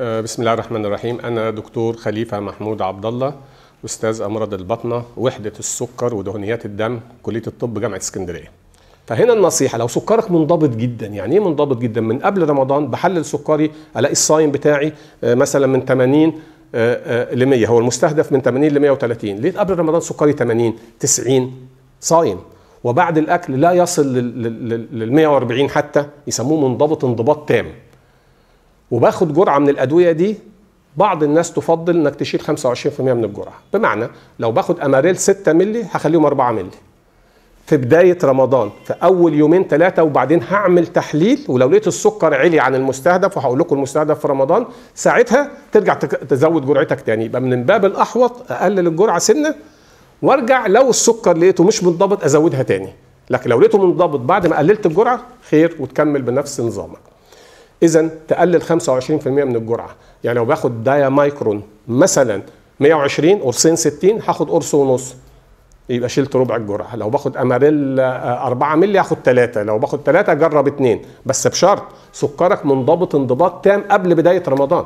آه، بسم الله الرحمن الرحيم أنا دكتور خليفة محمود عبد الله أستاذ أمراض البطنة وحدة السكر ودهنيات الدم كلية الطب جامعة اسكندرية فهنا النصيحة لو سكرك منضبط جدا يعني ايه منضبط جدا من قبل رمضان بحلل سكري الاقي الصايم بتاعي آه، مثلا من 80 ل 100 هو المستهدف من 80 ل 130 ليه قبل رمضان سكري 80 90 صايم وبعد الاكل لا يصل لل 140 حتى يسموه منضبط انضباط تام وباخد جرعه من الادويه دي بعض الناس تفضل انك تشيل 25% من الجرعه بمعنى لو باخد اماريل 6 مللي هخليهم 4 مللي في بدايه رمضان في اول يومين ثلاثه وبعدين هعمل تحليل ولو لقيت السكر علي عن المستهدف وهقول لكم المستهدف في رمضان ساعتها ترجع تزود جرعتك تاني يبقى من باب الاحوط اقلل الجرعه سنه وارجع لو السكر لقيته مش منضبط ازودها تاني لكن لو لقيته منضبط بعد ما قللت الجرعه خير وتكمل بنفس نظامك اذا تقلل 25% من الجرعه يعني لو باخد دايا مايكرون مثلا 120 قرصين 60 هاخد قرص ونص يبقى شلت ربع الجرعه لو باخد اماريل 4 آه، مللي هاخد 3 لو باخد 3 جرب 2 بس بشرط سكرك منضبط انضباط تام قبل بدايه رمضان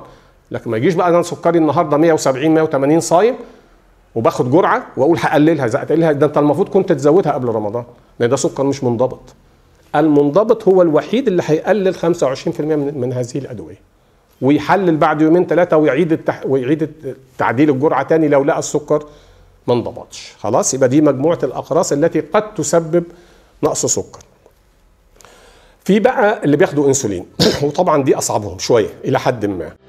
لكن ما يجيش بقى انا سكري النهارده 170 180 صايم وباخد جرعه واقول هقللها اذا قللها ده انت المفروض كنت تزودها قبل رمضان لان ده سكر مش منضبط المنضبط هو الوحيد اللي هيقلل 25% من, من هذه الادويه ويحلل بعد يومين ثلاثه ويعيد التح... ويعيد تعديل الجرعه ثاني لو لقى السكر ما انضبطش خلاص يبقى دي مجموعه الاقراص التي قد تسبب نقص سكر في بقى اللي بياخدوا انسولين وطبعا دي اصعبهم شويه الى حد ما